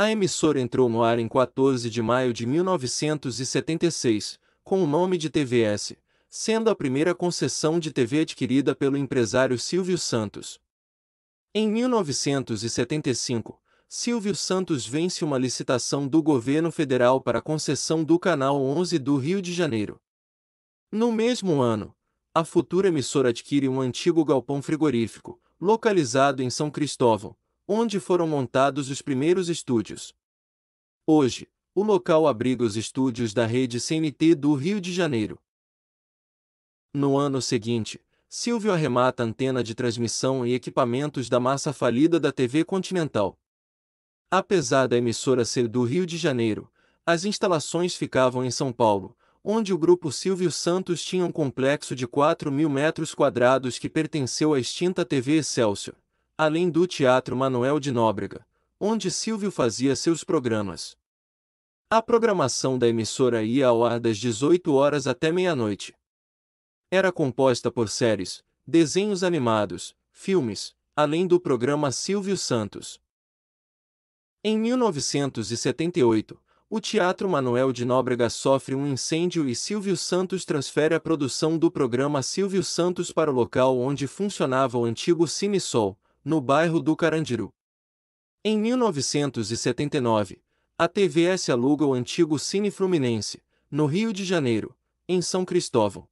A emissora entrou no ar em 14 de maio de 1976, com o nome de TVS, sendo a primeira concessão de TV adquirida pelo empresário Silvio Santos. Em 1975, Silvio Santos vence uma licitação do governo federal para a concessão do Canal 11 do Rio de Janeiro. No mesmo ano, a futura emissora adquire um antigo galpão frigorífico, localizado em São Cristóvão, onde foram montados os primeiros estúdios. Hoje, o local abriga os estúdios da rede CNT do Rio de Janeiro. No ano seguinte, Silvio arremata antena de transmissão e equipamentos da massa falida da TV Continental. Apesar da emissora ser do Rio de Janeiro, as instalações ficavam em São Paulo, onde o grupo Silvio Santos tinha um complexo de 4 mil metros quadrados que pertenceu à extinta TV Excelsior além do Teatro Manuel de Nóbrega, onde Silvio fazia seus programas. A programação da emissora ia ao ar das 18 horas até meia-noite. Era composta por séries, desenhos animados, filmes, além do programa Silvio Santos. Em 1978, o Teatro Manuel de Nóbrega sofre um incêndio e Silvio Santos transfere a produção do programa Silvio Santos para o local onde funcionava o antigo Cine Sol, no bairro do Carandiru. Em 1979, a TVS aluga o antigo Cine Fluminense, no Rio de Janeiro, em São Cristóvão.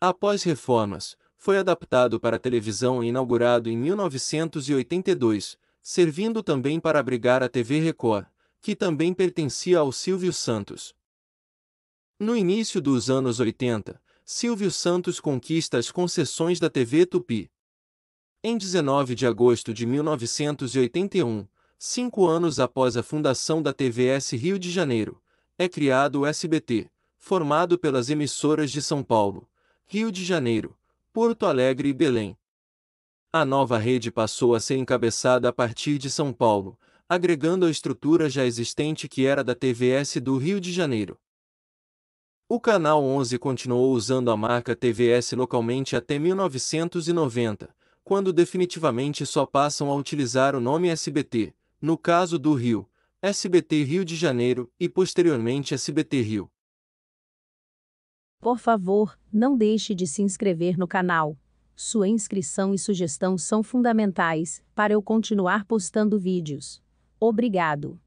Após reformas, foi adaptado para televisão e inaugurado em 1982, servindo também para abrigar a TV Record, que também pertencia ao Silvio Santos. No início dos anos 80, Silvio Santos conquista as concessões da TV Tupi, em 19 de agosto de 1981, cinco anos após a fundação da TVS Rio de Janeiro, é criado o SBT, formado pelas emissoras de São Paulo, Rio de Janeiro, Porto Alegre e Belém. A nova rede passou a ser encabeçada a partir de São Paulo, agregando a estrutura já existente que era da TVS do Rio de Janeiro. O Canal 11 continuou usando a marca TVS localmente até 1990, quando definitivamente só passam a utilizar o nome SBT, no caso do Rio, SBT Rio de Janeiro e posteriormente SBT Rio. Por favor, não deixe de se inscrever no canal. Sua inscrição e sugestão são fundamentais para eu continuar postando vídeos. Obrigado!